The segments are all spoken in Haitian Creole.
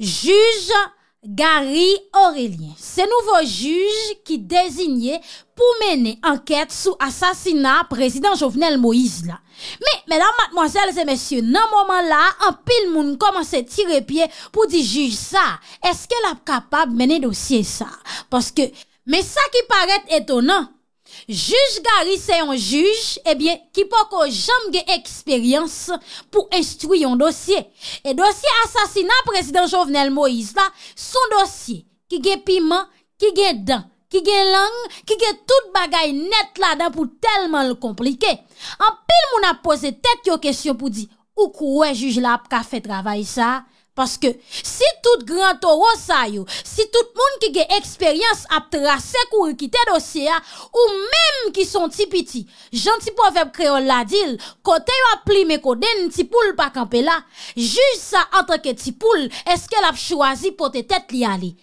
Juge Gary Aurelien, se nouvo juge ki dezignye pou mene anket sou asasina prezident Jovenel Moïse la. Me, mèdame, mademoiselles et messieurs, nan mouman la, an pil moun komanse tire pie pou di juge sa. Eske la kapab mene dosye sa? Paske, me sa ki parete etonan. Juge gari se yon juge, ebyen, eh ki po ko jam ge eksperyans pou instruy yon dosye. E dosye asasina prezident Jovenel Moïse la, son dosye, ki ge piman, ki ge dan, ki ge lang, ki ge tout bagay net la da pou telman l'komplike. An pil moun ap pose tet yo kesyon pou di, ou kou e juge la ap ka fe travay sa? Paske, si tout gran toro sa yo, si tout moun ki ge eksperyans ap trasek ou ki te dosye a, ou menm ki son ti piti, janti povep kreol la dil, kote yo ap pli me koden ti poule pa kampe la, juj sa antreke ti poule, eske la ap chwazi pou te tet li ale.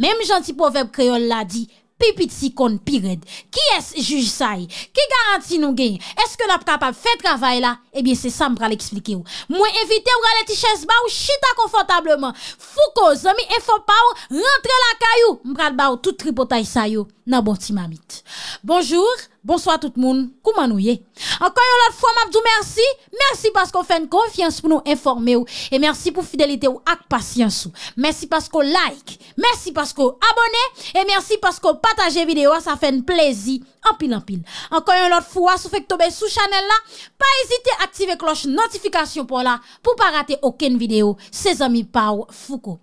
Menm janti povep kreol la dil, janti povep kreol la dil, Pi pit si kon, pi red. Ki es juj sa yi? Ki garanti nou gen? Eske la prapap fe travay la? Ebyen se sa m pral eksplike ou. Mwen evite ou gale ti ches ba ou chita konfotableman. Fou ko zomi e fop pa ou rentre la kayou. Mpral ba ou tout tripotay sa you. nan boti mamit. Bonjour, bonsoi tout moun, kouman ou ye? Ankoyon lot fwa, mabdou mersi, mersi paskou fèn konfians pou nou informe ou, e mersi pou fidelite ou ak pasyans ou. Mersi paskou like, mersi paskou abone, e mersi paskou pataje videyo, sa fèn plezi, anpil anpil. Ankoyon lot fwa, sou fèk tobe sou chanel la, pa ezite aktive kloche notifikasyon pou la, pou pa rate oken videyo, se zami pa ou fuko.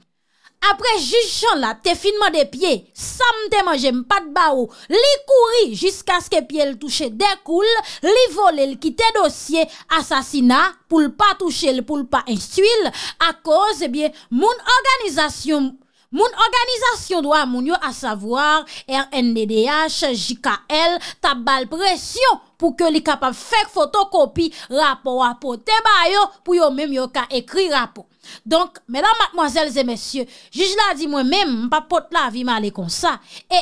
Apre jichon la, te finman de pie, sam te manje mpad barou, li kouri jiska ske pie l touche dekoul, li vole l kite dosye, asasina pou l pa touche l pou l pa instuil. A koz, eh moun organizasyon moun yo a savoar RNDDH, JKL, tabal presyon pou ke li kapap fèk fotokopi rapo wapo te bayo pou yo mèm yo ka ekri rapo. Donk, mèlan matmoazèl zè mèsyè, jij la di mwen mèm, mpa pot la vi malè kon sa, e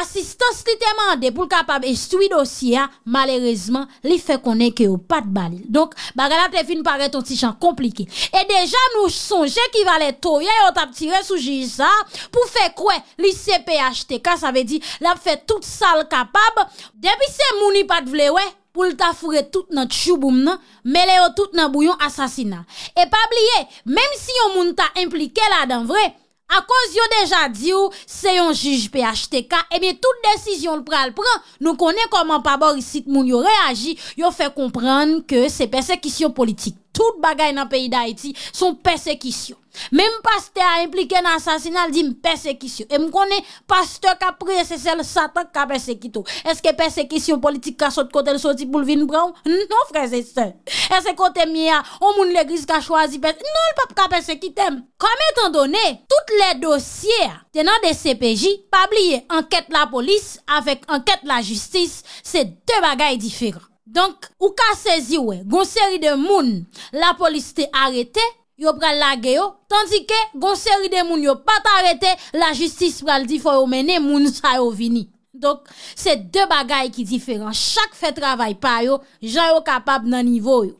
asistans li temande pou l kapab estoui dosya, malèrezman li fè konè ke ou pat bali. Donk, bagalat le fin parè ton si jan komplike. E deja nou sonje ki valè to, yè yon tap tire sou jizan pou fè kwen li sepe achete ka, sa ve di la fè tout sal kapab, debi se mouni pat vle wè. pou lta fure tout nan tchou boum nan, mele yo tout nan bouyon asasina. E pa bliye, menm si yon moun ta implike la dan vre, a koz yo deja diyo, se yon juj P.H.T.K. e mi tout desisyon l pral pran, nou konen koman pa bor isit moun yo reagi, yo fe kompran ke se persekisyon politik. Tout bagay nan peyi da iti son persekisyon. Mem pas te a implike nan sasinal di m persekisyon E m konen pas te ka prese sel satan ka persekito Eske persekisyon politik ka sot kote l soti boulvine bran Non frese se Ese kote miya o moun le gris ka chwazi Non l pap ka persekite Kame tan donen, tout le dosye tenan de CPJ Pa bliye anket la polis avek anket la justis Se te bagay difir Donk, ou ka sezi we, goun seri de moun La polis te arete Yo pral lage yo, tandike gon seri de moun yo pat arete, la justis pral di fo yo mene moun sa yo vini. Donk, se de bagay ki diferan, chak fe travay pa yo, jan yo kapab nan nivou yo.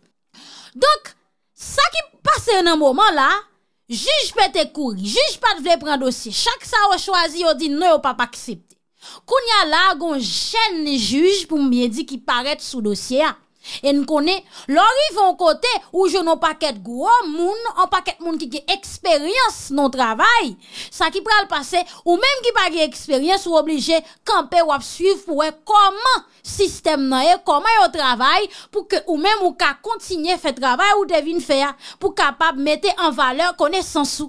Donk, sa ki pase nan mouman la, juj pete kouri, juj pat vle pran dosye, chak sa yo chwazi yo di nou yo pa pa aksepte. Koun ya la, gon jen juj pou mwen di ki paret sou dosye ya. E nou kone, lor ivo an kote ou joun an paket gwo moun, an paket moun ki ki eksperyans nou travay, sa ki pral pase ou menm ki pa ki eksperyans ou oblije kampe wap suiv pou e koman sistem nan e, koman yo travay pou ke ou menm ou ka kontinye fe travay ou devin fe a pou kapap mette an vale konen sansou.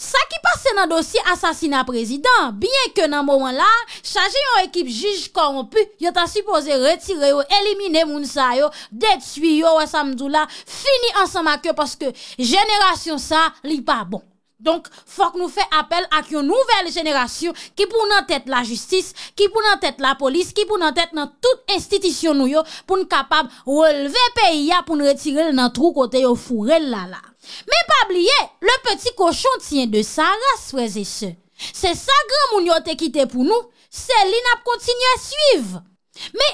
Sa ki pase nan dosi asasina prezident, byen ke nan mouan la, chaji yon ekip jij korompu, yon ta suppose retire yo, elimine moun sa yo, det suyo wa samdou la, fini ansan ma ke, paske jeneration sa li pa bon. Donk, fòk nou fè apel ak yon nouvel jenera syon ki pou nan tèt la jistis, ki pou nan tèt la polis, ki pou nan tèt nan tout institisyon nou yo pou nou kapab releve peyi ya pou nou retire nan trou kote yo furel la la. Me pabliye, le peti kochon tiyen de sa ras wèze se. Se sa gran moun yo te kite pou nou, se li nap kontinye a suiv. Me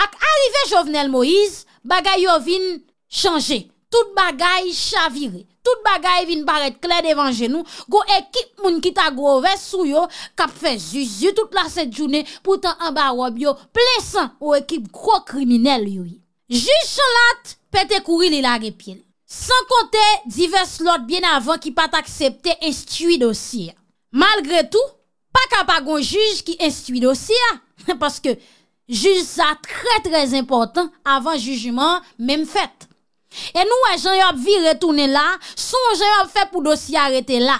ak arive Jovenel Moïse, bagay yo vin chanje, tout bagay chavire. tout bagay vin baret kler devan genou, go ekip moun ki ta groves sou yo, kap fe zuzu tout la set jounen, poutan amba wab yo, plesan ou ekip gro kriminel yoy. Juj son lat, pete kouri li la repil. San konte, divers lot bien avan ki pat aksepte instui dosi ya. Malgre tou, pa kap agon juj ki instui dosi ya, paske juj sa tre tre important, avan jujman, mem fet. E nou e jen yo ap vi retoune la Son jen yo ap fe pou dosye arete la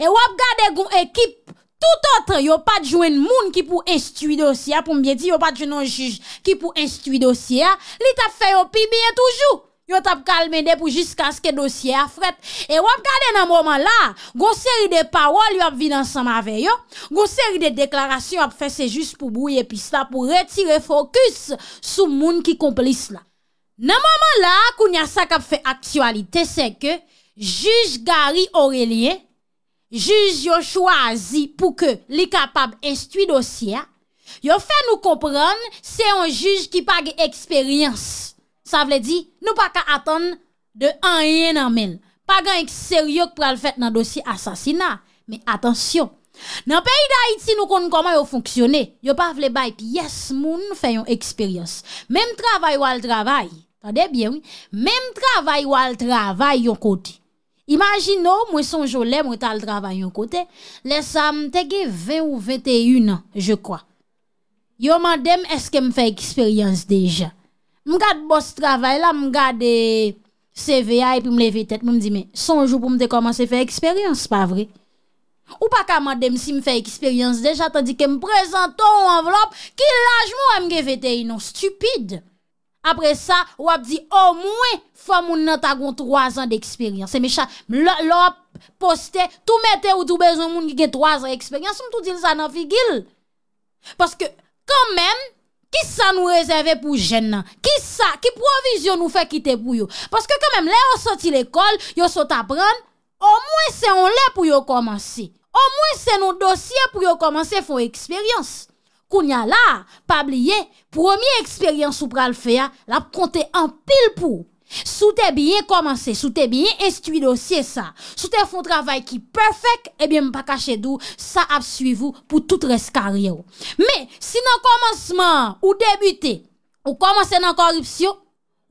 E wap gade ekip tout otre Yo pat jwen moun ki pou instui dosye Pou mbyedi yo pat jwen nou juj Ki pou instui dosye Li tap fe yo pi bie toujou Yo tap kalmende pou jis kaske dosye afret E wap gade nan mouman la Gon seri de parol yo ap vi dansan ma veyo Gon seri de deklarasyon Yo ap fe se jis pou bouye pis la Pou retire fokus sou moun ki komplis la Nan maman la koun yasa kap fe aktualite se ke Juj Gari Aurelien Juj yo chwazi pou ke li kapab estui dosye Yo fe nou kompran se yon juj ki pa ge eksperyans Sa vle di nou pa ka atan de anye nan men Pa gen ek seryok pral fet nan dosye asasina Men atensyon Nan peyi da iti nou kon konman yo fonksyone Yo pa vle bay pi yes moun fe yon eksperyans Mem travay wale travay Mèm travay ou al travay yon kote. Imagin nou mwen sonjou lè mwen tal travay yon kote, lè sa mwen te ge 20 ou 21 an, je kwa. Yo madèm, eske mwen fè eksperyans dejan? Mwen gade boss travay la, mwen gade CVI pou mwen leve tèt, mwen mwen di mwen sonjou pou mwen te komanse fè eksperyans, pa vre. Ou pa ka madèm si mwen fè eksperyans dejan, ta di ke mwen prezantan ou an vlop, ki laj mwen mwen ge 21 an, stupide. apre sa, wap di, o mwen fwa moun nan tagon 3 an de eksperyans. Se me chan, lop, poste, tou mette ou tou bezon moun gen 3 an de eksperyans, mwen tou din sa nan figil. Paske, kon men, ki sa nou rezerve pou jen nan? Ki sa, ki provizyon nou fe kite pou yo? Paske kon men, le yo soti l'ekol, yo soti apren, o mwen se on le pou yo komanse. O mwen se nou dosye pou yo komanse fwa eksperyans. Koun ya la, pabliye, promye eksperyans ou pral fè ya, l ap kontè an pil pou. Sou te biye komansè, sou te biye estuido, siè sa. Sou te foun travay ki perfèk, ebyen mpa kachè dou, sa ap suivou pou tout reskaryè ou. Me, si nan komansman ou debutè, ou komansè nan koripsyo,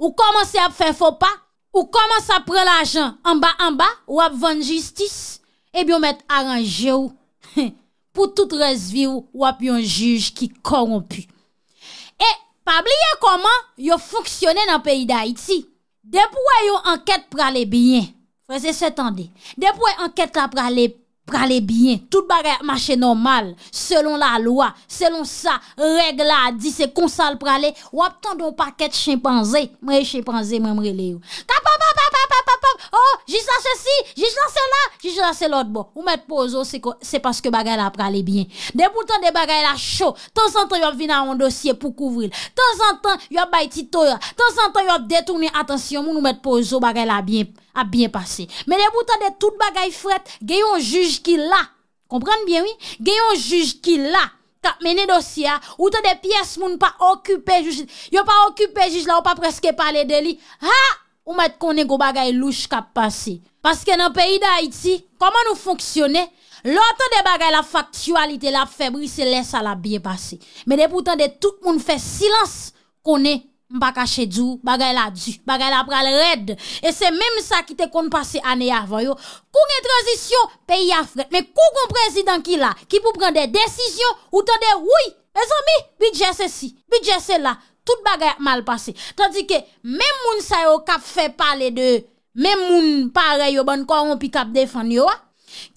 ou komansè ap fè fò pa, ou komansè ap prè la jan an ba an ba, ou ap vèn jistis, ebyen mpèt aranjè ou. pou tout resvi ou wap yon juj ki korompu. E, pa bliye koman, yon fonksyonen nan peyi da iti. Depou ayon anket prale binyen, prese setande. Depou ayon anket la prale binyen, tout bare mache normal, selon la lwa, selon sa, regla, disi, konsal prale, wap tendon pa ket chimpanzé, mre chimpanzé mre mre leyo. Kab pa pa pa, Oh, jis la se si, jis la se la, jis la se lot bo Ou met pozo, se paske bagay la prale bien De boutan de bagay la chou Tonsantan yo vina an dosye pou kouvril Tonsantan yo bay titoya Tonsantan yo detouni, atensyon moun ou met pozo oh, Bagay la bien, a bien pase Men de boutan de tout bagay fret Geyon juj ki la, komprende bien oui Geyon juj ki la Ka mene dosya, ou te de piyes moun pa okupe Yo pa okupe juj la, ou pa preske pale de li Haa Ou met konen go bagay louch kap pase. Paske nan peyi da Haiti, koman nou fonksyone, loutan de bagay la faktualite la febri se lesa la biye pase. Men depoutan de tout moun fè silans, konen mba kache djou, bagay la djou, bagay la pral red. E se menm sa ki te kon pase ane avan yo. Kou gen tranzisyon, peyi afret. Men kou kon prezident ki la, ki pou pran de desisyon, ou ton de woui, e zami, bidye se si, bidye se la. Tout bagay ap mal pase. Tandikè, mèm moun sa yo kap fè pale de, mèm moun pare yo ban koron pi kap defan yo a, ah,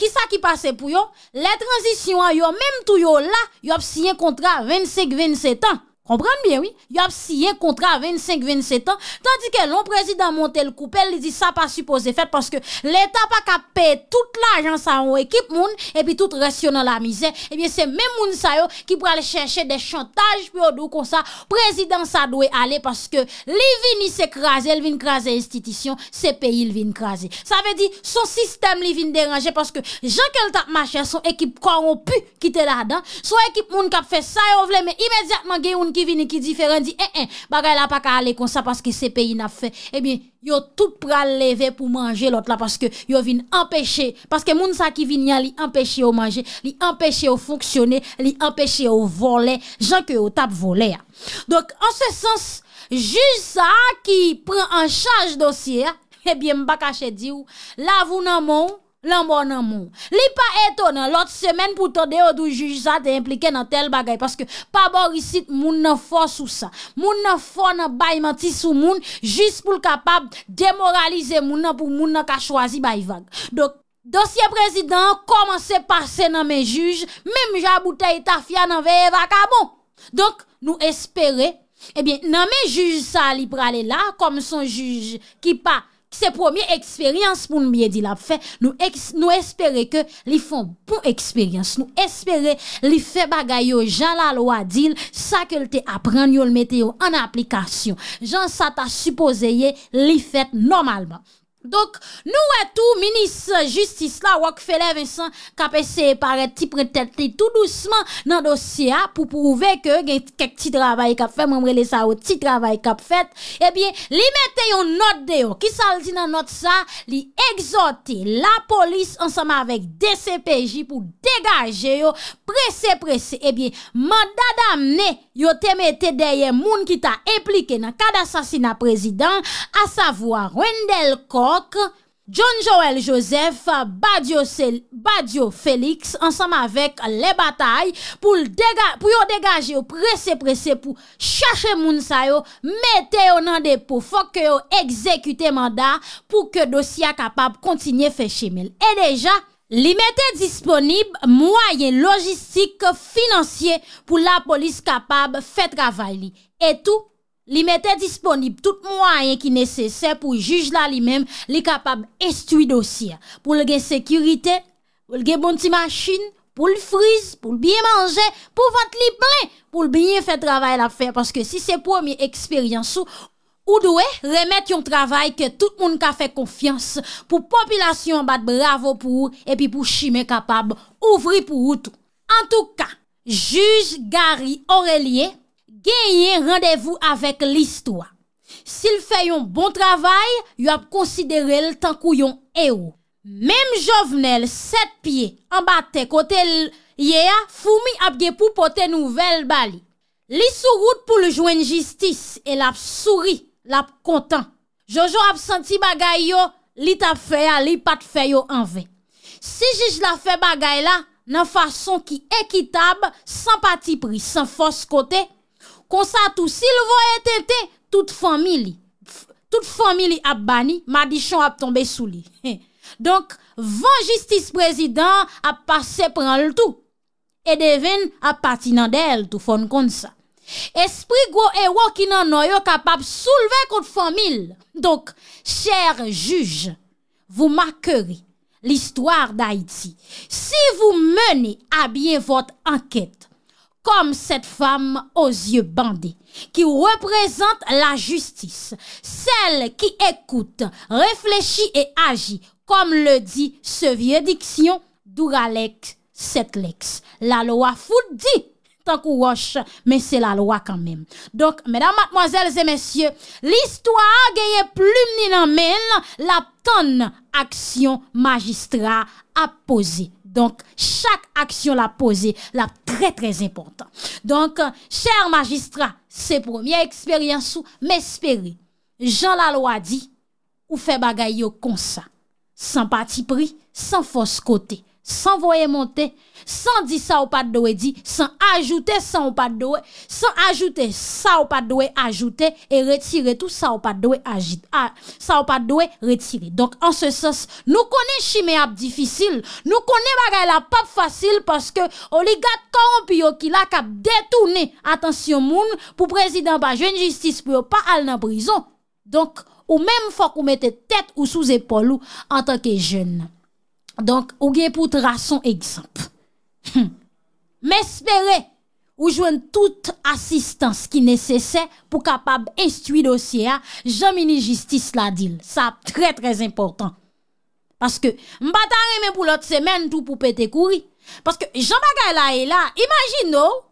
ki sa ki pase pou yo, le transisyon yo, mèm tou yo la, yo ap sinye kontra 25-27 an. Comprende bien, oui? Yo ap siye kontra 25-27 ans, tandi ke loun prezident monte l'koupe, el li di sa pa suppose fet, paske l'Etat pa ka pe tout l'agen sa ou ekip moun, epi tout rasyon nan la mizè, epi se men moun sa yo, ki pou ale chenche de chantage pi ou dou konsa, prezident sa do e ale, paske li vin i se kraze, li vin kraze institisyon, se peyi li vin kraze. Sa ve di, son sistem li vin deranje, paske jank el tap machè, son ekip koron pu kite la dan, son ekip moun kap fe sa yo vle, men imediatman gen yon ki, ki vini ki difer en di, e, e, bagay la pa ka ale kon sa, paske se peyi na fe, e eh bin, yo tou pral leve pou manje lot la, paske yo vini empeshe, paske moun sa ki vini a li empeshe yo manje, li empeshe yo fonksyone, li empeshe yo vole, jan ke yo tap vole, a. Dok, an se sens, ju sa ki pren an chanj dosye, e bin, mba kache di ou, la vounan moun, lan bon nan moun. Li pa eto nan lot semen pou tonde ou dou juj sa te implike nan tel bagay, paske pa borisit moun nan fò sou sa. Moun nan fò nan bay mati sou moun, jist pou l kapab demoralize moun nan pou moun nan ka chwazi bay vag. Dok, dosye prezident, koman se pase nan men juj, mem jaboute etafia nan veye vaka moun. Dok, nou espere, ebyen eh nan men juj sa li prale la, kom son juj ki pa, Se promye eksperyans pou nou miye di la fè, nou espere ke li fon bon eksperyans. Nou espere li fè bagay yo jan la lo a dil sa ke lte apren yo lmete yo an aplikasyon. Jan sa ta supposeye li fèt normalman. Donk nou etou Minis justis la wak feleve san Kapese e pare ti pretetli Tout lousman nan dosya Pou prouve ke kek ti travay kap fet Membrele sa wot ti travay kap fet Ebyen li mete yon not de yo Ki sal di nan not sa Li exote la polis Ansama avek DCPJ Pou degaje yo Presse presse Ebyen eh mandadamne Yo teme te deye moun ki ta eplike Na kad asasina prezident A savoa Rwendelko John Joël Joseph, Badio Félix, ensemble avec les batailles pour y dégager, presser, presser, pour chercher Mounsa yo, metter yo nan dépôt, faut que yo exécutez mandat pour que dossier capable continue fait chez Mél. Et déjà, les métiers disponibles, moyens logistiques, financiers pour la police capable fait travail. Et tout, tout. li mette disponib tout mwayen ki nesesè pou juj la li mèm li kapab estui dosye. Pou lge sekurite, pou lge bonti manchin, pou l'friz, pou l'byen manje, pou vat li blè, pou l'byen fè travay la fè. Paske si se pwomi eksperyansou, ou doè remèt yon travay ke tout moun ka fè konfians, pou populasyon bat bravo pou ou, epi pou chimè kapab ouvri pou ou tou. En tou ka, juj Gary Aurelien genye randevou avèk l'istwa. Sil fè yon bon travay, yon ap konsidere l tan kou yon ero. Mem jovnel, set piye, ambate kote l yeya, fumi ap gepou pote nouvel bali. Li sou roud pou e l jouen jistis, el ap souri, l ap kontan. Jojou ap santi bagay yo, li tap fè ya, li pat fè yo anve. Si jij la fè bagay la, nan fason ki ekitab, san pati pri, san fos kote, konsa tou silvo etete, tout fomili, tout fomili ap bani, madichon ap tombe souli. Donk, van justice prezident ap pase pran l'tou, e deven ap pati nan del tou fon konsa. Esprit gwo e wok inan noyo kapap souleve kont fomili. Donk, chèr juj, vou makeri l'histoire d'Haïti. Si vou mèni abye vot anket, comme cette femme aux yeux bandés, qui représente la justice, celle qui écoute, réfléchit et agit, comme le dit ce vieux diction d'Uralek Setlex. La loi fout dit tant mais c'est la loi quand même. Donc, mesdames, mademoiselles et messieurs, l'histoire gagne plus ni la tonne action magistrat a posé. Donk, chak aksyon la pose, la tre tre importan. Donk, euh, chèr magistra, se promye eksperyansou, mè espere, jan la lo a di, ou fe bagay yo konsa, san pati pri, san fos kote, san voye montè, San di sa ou pat do e di, san ajoute sa ou pat do e, san ajoute sa ou pat do e ajoute e retire tou sa ou pat do e retire. Donk an se sos nou konen chime ap difisil, nou konen bagay la pap fasil paske oligat koron pi yo ki la kap detounen. Atensyon moun pou prezident ba jen justice pou yo pa al nan brison. Donk ou menm fok ou mette tet ou sou zepolu an tanke jen. Donk ou gen poutra son egzamp. Hmm. mespere ou jwen tout asistans ki nesesè pou kapab estui dosye a jomini jistis la dil sa ap tre tre important paske mba ta reme pou lot semen tout pou pete kouri paske jomaga la e la imajin nou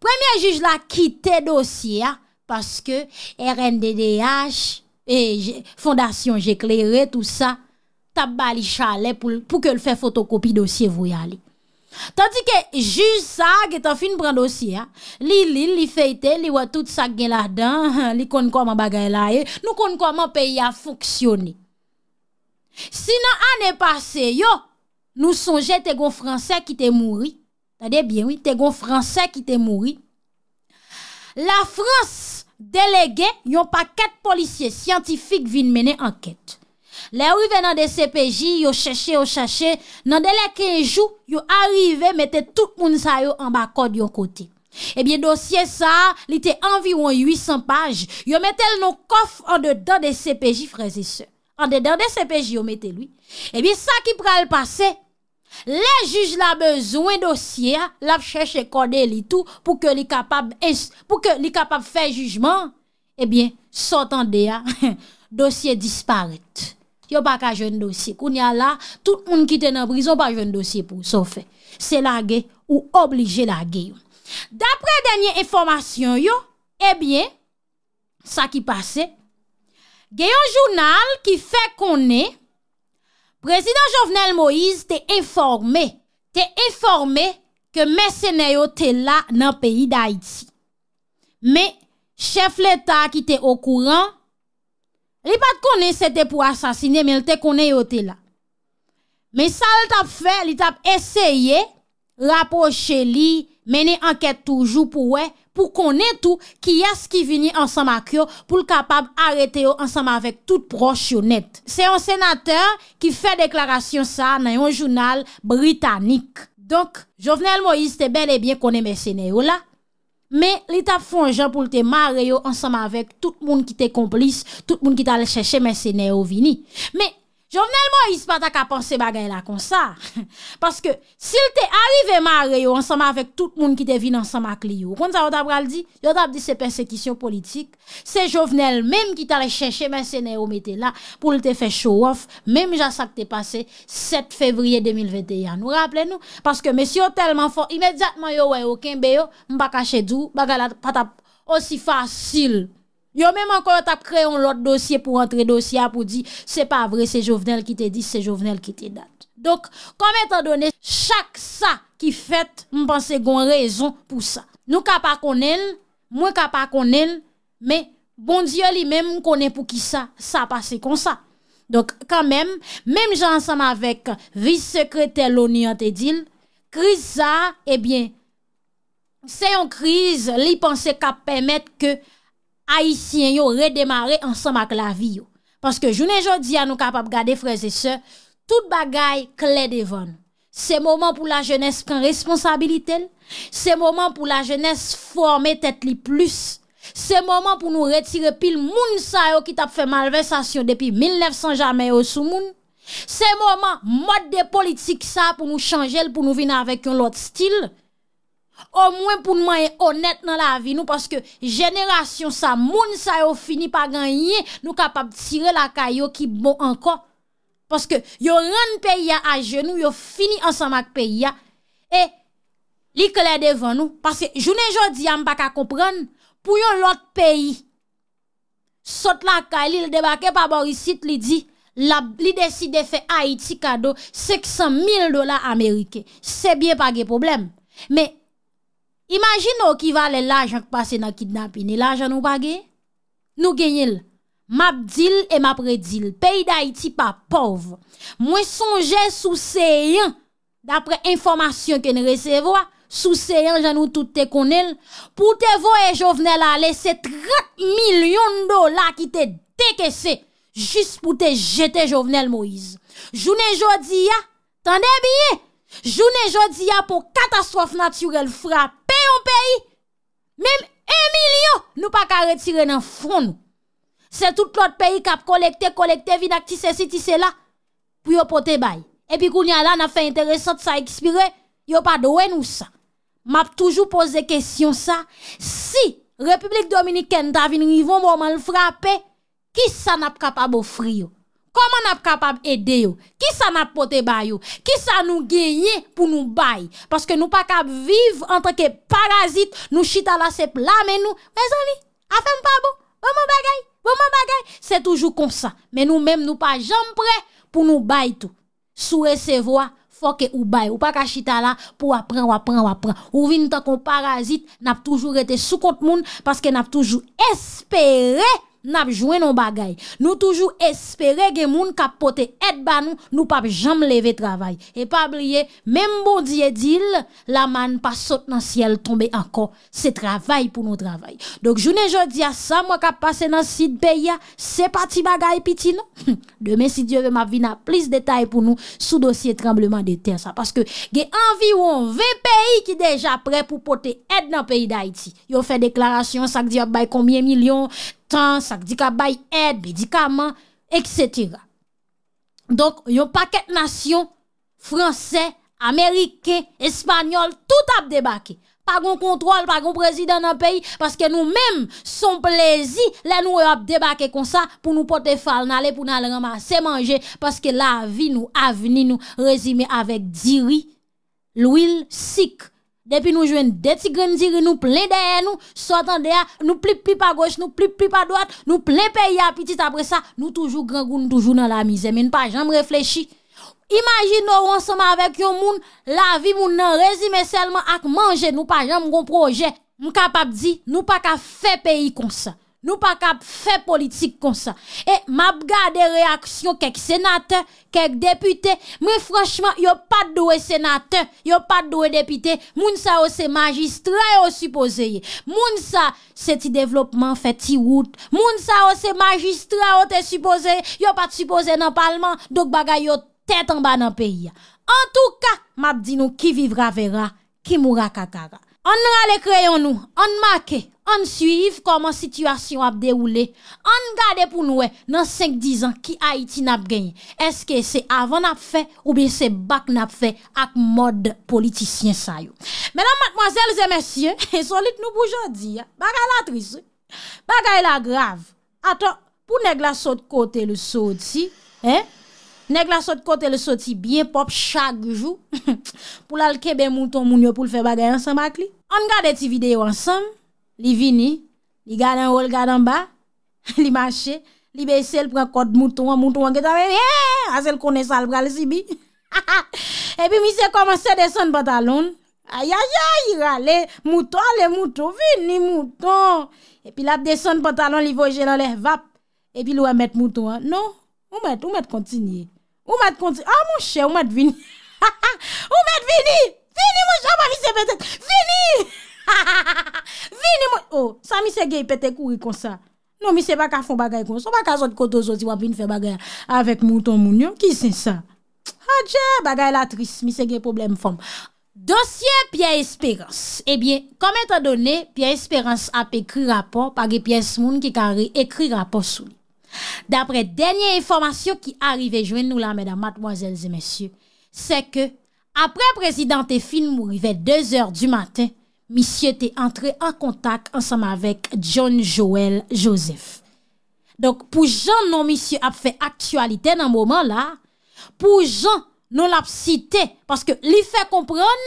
premye juj la kite dosye a paske rnddh e, fondasyon jeklere tout sa tab bali chale pou ke l fè fotokopi dosye vou yali Tadi ke ju sa ge ta fin brando si ya, li li, li feyte, li wa tout sa gen la dan, li kon kon man bagay la ye, nou kon kon man peyi ya foksyone. Sinan ane pase yo, nou sonje te gon franse ki te mouri, tade bien oui, te gon franse ki te mouri. La franse delege yon pa ket policye siyantifik vin mene anket. Le ouive nan de CPJ, yo chache, yo chache, nan de la kejou, yo arrive, mette tout moun sayo an ba kode yo kote. Ebyen eh dosye sa, li te anviron 800 paj, yo mette l nou kof an de dan de CPJ freze se. An de dan de CPJ yo mette lui. Ebyen eh sa ki pral pase, le juj la bezwen dosye la chache kode li tou pou ke li kapab fè jujman, ebyen sotan de ya dosye disparite. Yo pa ka jwen dosye. Koun ya la, tout moun ki te nan brison pa jwen dosye pou sou fe. Se la ge ou oblije la ge yo. Dapre denye informasyon yo, ebyen, sa ki pase, geyon jounal ki fe konen, Prezident Jovenel Moïse te informe, te informe ke mè sène yo te la nan peyi d'Haïti. Mè, chèf l'Etat ki te okouran, Li pat konen se te pou asasine, men te konen yo te la. Men sa li tap fè, li tap eseye, rapoche li, meni anket toujou pou we, pou konen tou ki yas ki vini ansam ak yo pou l kapab arete yo ansam avèk tout proche yo net. Se yon senateur ki fè deklarasyon sa nan yon jounal Britanik. Donk, Jovenel Moïse te ben e bien konen mè sene yo la. Men, li ta fon jan pou te mare yo ansanman vek tout moun ki te komplis, tout moun ki ta le chèche mè sè nè yo vini. Men, Jovenel mwen ispata ka panse bagay la kon sa. Paske, sil te arrive ma reyo ansama avèk tout moun ki te vin ansama ak liyo. Kon sa wot ap ral di, wot ap di se persekisyon politik. Se jovenel mèm ki tale chèche mèsenè yo mète la pou lte fè show off mèm jasa k te pase 7 fevriye 2021. Nou rapple nou, paske mèsyo telman fon imedjatman yo wè yo kenbe yo, mba kache djou, bagay la pata osi fasil. Yo mèm an kon tap kre yon lot dosye pou rentre dosya pou di, se pa vre se jovenel ki te di, se jovenel ki te dat. Donk, kon mèm tan donè, chak sa ki fet, mwen panse kon rezon pou sa. Nou ka pa konen, mwen ka pa konen, mè, bon diyo li mèm mwen konen pou ki sa, sa pase kon sa. Donk, kan mèm, mèm jan ansanm avèk vice-sekreter louni an te din, kriz sa, ebyen, se yon kriz li panse ka pèmèt ke... ayisyen yo redemare ansan mak la vi yo. Paske jounen jodi an nou kapap gade freze se, tout bagay kle devon. Se moman pou la jenes pren responsabiliten, se moman pou la jenes forme tet li plus, se moman pou nou retire pil moun sa yo ki tap fe malve sasyon depi 1900 jamen yo sou moun, se moman mod de politik sa pou nou chanjel pou nou vina avek yon lot stil, Ou mwen pou mwen e onet nan la vi nou. Paske jeneration sa moun sa yo fini pa ganyen. Nou kapap tire la kayo ki bon anko. Paske yo ren peya a jenou. Yo fini ansama k peya. E. Li kle devan nou. Paske jounen jodi am pa ka kompran. Pou yon lot peyi. Sot la kayo li debake pa borisit li di. Li desi de fe Haiti kado. Seksan mil dola Amerike. Se bien pa ge problem. Me. Imagin nou ki va lè laj an ki pase nan kidnapin, lè laj an nou bagè? Nou genyèl, map dil e map redil, pey da iti pa pov. Mwen sonje sou seyen, dapre informasyon ke n resèvwa, sou seyen jan nou tout te konel, pou te vo e jovenel a lè se 30 milyon do la ki te dekesè, jis pou te jete jovenel Moïse. Jounen jodi ya, tan de biye, jounen jodi ya pou katastrof naturel frap, Pè yon pèi, mèm 1 mil yo, nou pa ka retire nan fon nou. Se tout lot pèi kap kolekte, kolekte, vinak ti se si ti se la, pou yo pote bay. Epi kou nya la na fè interesant sa ekspire, yo pa doen ou sa. M ap toujou pose kesyon sa, si Republik Dominikenda vin yivon mou man frapè, ki sa nap kap abofri yo? Koman ap kapab ede yo? Ki sa nap pote bay yo? Ki sa nou genye pou nou bay? Paske nou pa kap viv ente ke parazit, nou chitala sep la men nou, mè zoni, afe mpa bo, wè mwen bagay, wè mwen bagay, se toujou konsa. Men nou menm nou pa jom pre pou nou bay tou. Sou e se vwa, fok e ou bay. Ou pa ka chitala pou wapren, wapren, wapren. Ou vin ta kon parazit, nap toujou rete sou kont moun, paske nap toujou espere, Napjouen nou bagay Nou toujou espere gen moun kap pote et ban nou Nou pap jam leve travay E pap liye, menm bon diye dil La man pa sot nan siel tombe anko Se travay pou nou travay Dok jounen jodi a sa mwen kap pase nan sit beya Se pati bagay piti nou hm, Demen si diyo ve ma vina plis detay pou nou Sou dosye trembleman de tersa Paske gen anvi won ve peyi ki deja pre Pou pote et nan peyi da iti Yo fe deklarasyon sak diyo bay kombye milyon Tansak, dikabay, ed, bedikaman, etc. Donk, yon paket nasyon, franse, amerike, espanyol, tout ap debake. Pagoun kontrol, pagoun prezident nan peyi, paske nou men son plezi, le nou ap debake konsa, pou nou pote fal nale, pou nale ramase manje, paske la vi nou avini nou rezime avek diwi, lwil sik, Depi nou jwen deti grenziri nou plen deyè nou, sotan deyè, nou plip plip pa goch, nou plip plip pa doat, nou plen peyi apitit apre sa, nou toujou grenziri, nou toujou nan la mize, men nou pa jenm reflechi. Imagin nou ansama avek yon moun, la vi moun nan rezime selman ak manje, nou pa jenm gon proje, nou kapap di, nou pa ka fe peyi konsa. Nou pa kap fè politik kon sa. E map ga de reaksyon kek senatè, kek deputè. Men franchman, yo pat doè senatè, yo pat doè deputè. Moun sa o se magistra yo supposeye. Moun sa se ti devlopman fè ti wout. Moun sa o se magistra yo te supposeye. Yo pat suppose nan palman, dok bagay yo tèt an ba nan peyi ya. An tou ka, map di nou ki vivra vera, ki moura kakara. An nan ale kreyon nou, an makè, an suiv koman situasyon ap deroule, an gade pou nouè nan 5-10 an ki Haiti nap genye. Eske se avan nap fè ou bi se bak nap fè ak mod politisyen sayo. Menan matmoazèl zè mesyè, solit nou boujandia, bagay la trisè, bagay la grav. Atò, pou neg la sot kote le sot si, he? Nèk la sot kote le soti biye pop chag jou, pou lal kebe mouton moun yo pou lfe bagay ansan bak li. An gade ti video ansan, li vini, li gade an ou, li gade an ba, li manche, li besel pou an kote mouton an, mouton an gade an, a zel konen sal pral si bi. E pi mi se komanse desen patalon, aya ya ya, le mouton, le mouton, vini mouton. E pi la desen patalon li voje nan le vap, e pi lwa met mouton an, nou, ou met, ou met kontinye. Ou mat konti, a ah, moun chè, ou mat vini, ha ha, ou mat vini, vini moun chè, a pa mi se petet, vini, ha ha ha ha ha, vini moun, o, oh, sa mi se gey petet kouri konsa Non mi se baka fon bagay konsa, baka zot koto zozi wapin fe bagay avèk mouton mounyon, ki se sa, ha dje, bagay la tris, mi se gey problem fom Dosye Pia Esperance, e eh bie, komen ta done, Pia Esperance ap ekri rapor, page piyes moun ki kare ekri rapor souli D'apre denye informasyon ki arive jwen nou la, mademoiselles et messieurs, se ke apre prezident Eiffel mou rive 2 or du maten, messieurs te entre en kontak ansame avek John Joel Joseph. Donk pou jen nou messieurs ap fe aktualite nan mouman la, pou jen nou lap site, paske li fe kompron,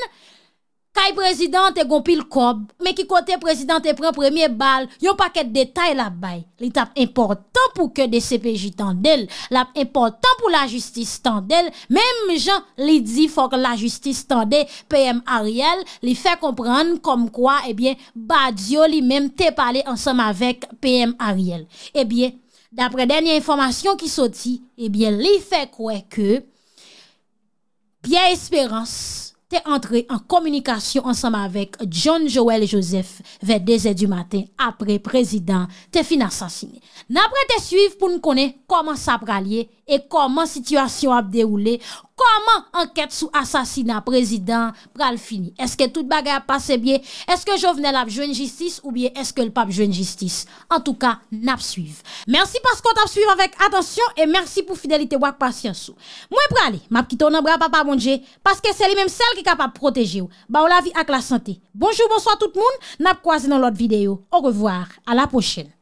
Kay prezident te gompil kob, men ki kote prezident te pren premye bal, yon paket detay la bay. Li tap importan pou ke de CPJ tan del, lap importan pou la justice tan del, menm jan li di fok la justice tan del, PM Ariel li fe kompran kom kwa, ebyen, badyo li menm te pale ansam avèk PM Ariel. Ebyen, dapre denye informasyon ki soti, ebyen, li fe kwe ke, piye esperans, te entre en komunikasyon ansema vek John Joel Joseph vek dese di maten apre prezident te fin asasine. Na apre te suiv pou nou konen koman sa pralye e koman situasyon ap deroule, Koman anket sou asasina prezident pral fini? Eske tout bagay ap pase bie? Eske jo vene lap jwen jistis? Ou bie eske l pa ap jwen jistis? En tou ka, nap suive. Mersi paskot ap suive avèk atensyon e mersi pou fidelite wak pasyansou. Mwen prale, map kiton anbra pa pa bondje paske se li menm sel ki kap ap proteje ou. Ba ou la vi ak la sante. Bonjou, bonsoit tout moun. Nap kwaze nan lot videyo. Au revoir, a la pochene.